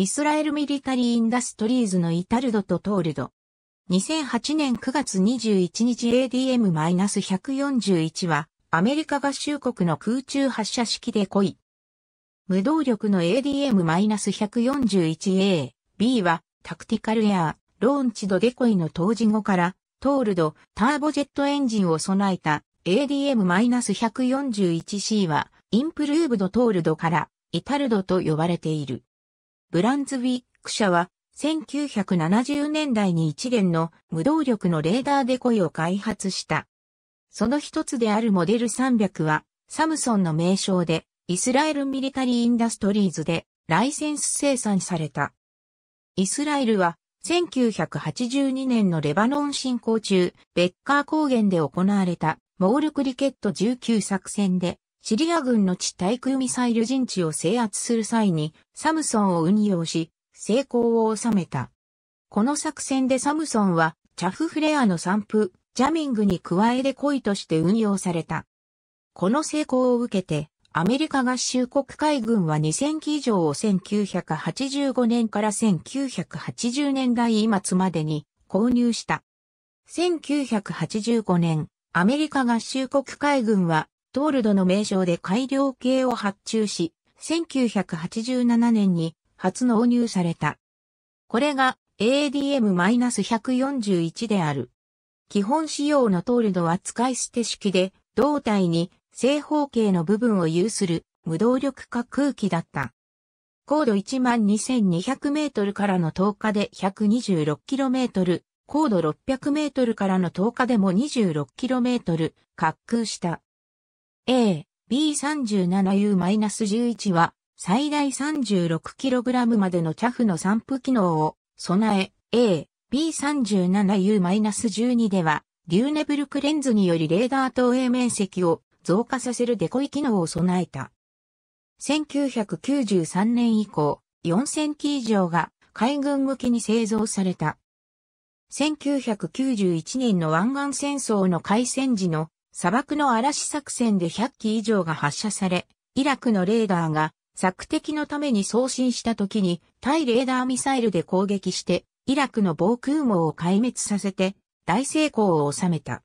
イスラエルミリタリー・インダストリーズのイタルドとトールド。2008年9月21日 ADM-141 は、アメリカ合衆国の空中発射式で来い。無動力の ADM-141A、B は、タクティカルエア、ローンチドデコイの当時後から、トールド、ターボジェットエンジンを備えた ADM-141C は、インプルーブドトールドから、イタルドと呼ばれている。ブランズウィック社は1970年代に一連の無動力のレーダーデコイを開発した。その一つであるモデル300はサムソンの名称でイスラエルミリタリーインダストリーズでライセンス生産された。イスラエルは1982年のレバノン侵攻中、ベッカー高原で行われたモールクリケット19作戦でシリア軍の地対空ミサイル陣地を制圧する際にサムソンを運用し、成功を収めた。この作戦でサムソンは、チャフフレアの散布、ジャミングに加えで恋として運用された。この成功を受けて、アメリカ合衆国海軍は2000機以上を1985年から1980年代末までに購入した。1985年、アメリカ合衆国海軍はトールドの名称で改良系を発注し、1987年に初納入された。これが ADM-141 である。基本仕様のトールドは使い捨て式で、胴体に正方形の部分を有する無動力化空気だった。高度12200メートルからの投下で126キロメートル、高度600メートルからの投下でも26キロメートル滑空した。A、B37U-11 は最大 36kg までのチャフの散布機能を備え、A、B37U-12 では、リューネブルクレンズによりレーダー投影面積を増加させるデコイ機能を備えた。1993年以降、4000機以上が海軍向けに製造された。1991年の湾岸戦争の開戦時の砂漠の嵐作戦で100機以上が発射され、イラクのレーダーが作敵のために送信した時に対レーダーミサイルで攻撃してイラクの防空網を壊滅させて大成功を収めた。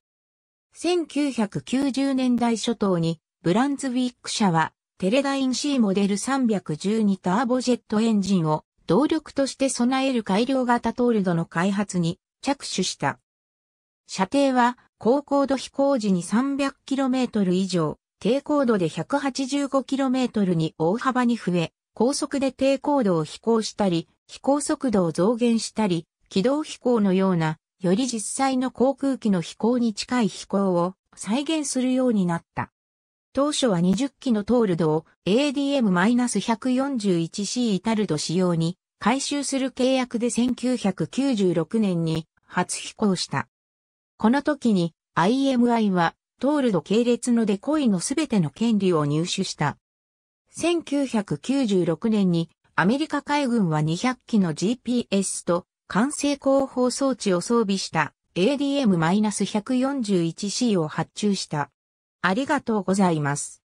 1990年代初頭にブランズウィック社はテレダイン C モデル312ターボジェットエンジンを動力として備える改良型トールドの開発に着手した。射程は高高度飛行時に 300km 以上、低高度で 185km に大幅に増え、高速で低高度を飛行したり、飛行速度を増減したり、軌道飛行のような、より実際の航空機の飛行に近い飛行を再現するようになった。当初は20機のトールドを ADM-141C イタルド仕様に回収する契約で1996年に初飛行した。この時に IMI はトールド系列のデコイのすべての権利を入手した。1996年にアメリカ海軍は200機の GPS と管制広報装置を装備した ADM-141C を発注した。ありがとうございます。